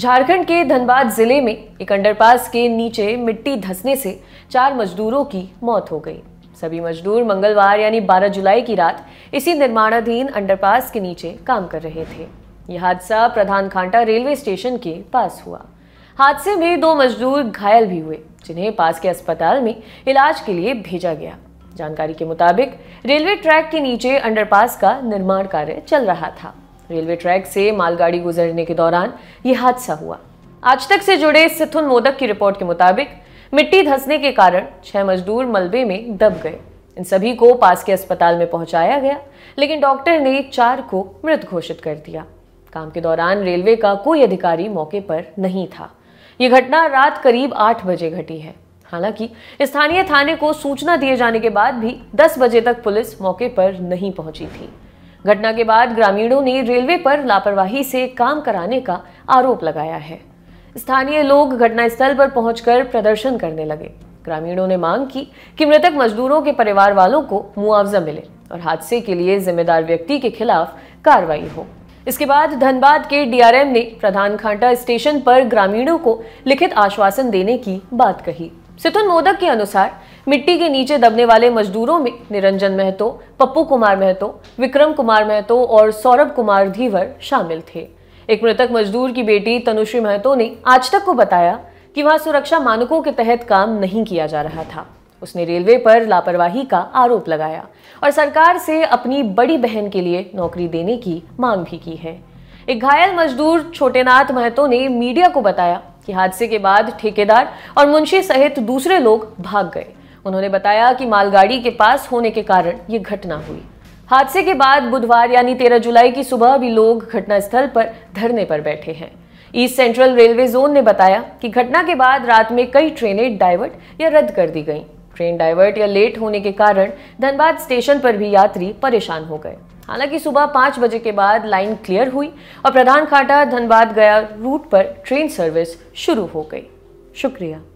झारखंड के धनबाद जिले में एक अंडरपास के नीचे मिट्टी धसने से चार मजदूरों की मौत हो गई सभी मजदूर मंगलवार यानी 12 जुलाई की रात इसी निर्माणाधीन अंडरपास के नीचे काम कर रहे थे यह हादसा प्रधान खांटा रेलवे स्टेशन के पास हुआ हादसे में दो मजदूर घायल भी हुए जिन्हें पास के अस्पताल में इलाज के लिए भेजा गया जानकारी के मुताबिक रेलवे ट्रैक के नीचे अंडरपास का निर्माण कार्य चल रहा था रेलवे ट्रैक से मालगाड़ी गुजरने के दौरान यह हादसा हुआ आज तक से जुड़े सिथुन मोदक की रिपोर्ट के मुताबिक मिट्टी धंसने के कारण छह मजदूर मलबे में दब गए इन सभी को पास के अस्पताल में पहुंचाया गया लेकिन डॉक्टर ने चार को मृत घोषित कर दिया काम के दौरान रेलवे का कोई अधिकारी मौके पर नहीं था यह घटना रात करीब आठ बजे घटी है हालांकि स्थानीय थाने को सूचना दिए जाने के बाद भी दस बजे तक पुलिस मौके पर नहीं पहुंची थी घटना के बाद ग्रामीणों ने रेलवे पर लापरवाही से काम कराने का आरोप लगाया है स्थानीय लोग घटनास्थल पर पहुंचकर प्रदर्शन करने लगे ग्रामीणों ने मांग की कि मृतक मजदूरों के परिवार वालों को मुआवजा मिले और हादसे के लिए जिम्मेदार व्यक्ति के खिलाफ कार्रवाई हो इसके बाद धनबाद के डीआरएम ने प्रधान खांटा स्टेशन पर ग्रामीणों को लिखित आश्वासन देने की बात कही सिथुन मोदक के अनुसार मिट्टी के नीचे दबने वाले मजदूरों में निरंजन महतो पप्पू कुमार महतो विक्रम कुमार महतो और सौरभ कुमार धीवर शामिल थे एक मृतक मजदूर की बेटी तनुश्री महतो ने आज तक को बताया कि वहां सुरक्षा मानकों के तहत काम नहीं किया जा रहा था उसने रेलवे पर लापरवाही का आरोप लगाया और सरकार से अपनी बड़ी बहन के लिए नौकरी देने की मांग भी की है एक घायल मजदूर छोटेनाथ महतो ने मीडिया को बताया कि हादसे के बाद ठेकेदार और मुंशी सहित दूसरे लोग भाग गए उन्होंने बताया कि मालगाड़ी के पास होने के कारण ये घटना हुई हादसे के बाद बुधवार यानी 13 जुलाई की सुबह भी लोग घटनास्थल पर धरने पर बैठे हैं ईस्ट सेंट्रल रेलवे जोन ने बताया कि घटना के बाद रात में कई ट्रेनें डाइवर्ट या रद्द कर दी गईं। ट्रेन डाइवर्ट या लेट होने के कारण धनबाद स्टेशन पर भी यात्री परेशान हो गए हालांकि सुबह पाँच बजे के बाद लाइन क्लियर हुई और प्रधान खाटा धनबाद गया रूट पर ट्रेन सर्विस शुरू हो गई शुक्रिया